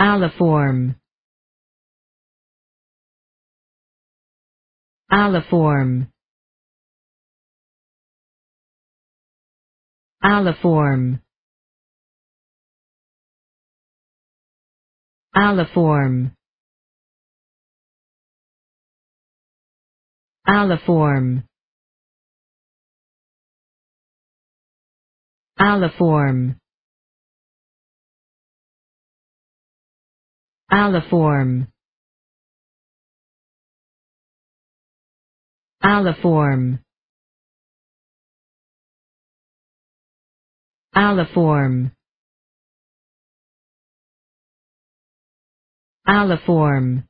Aliform. Aliform. Aliform. Aliform. Aliform. Aliform. Aliform. Aliform. Aliform. Aliform.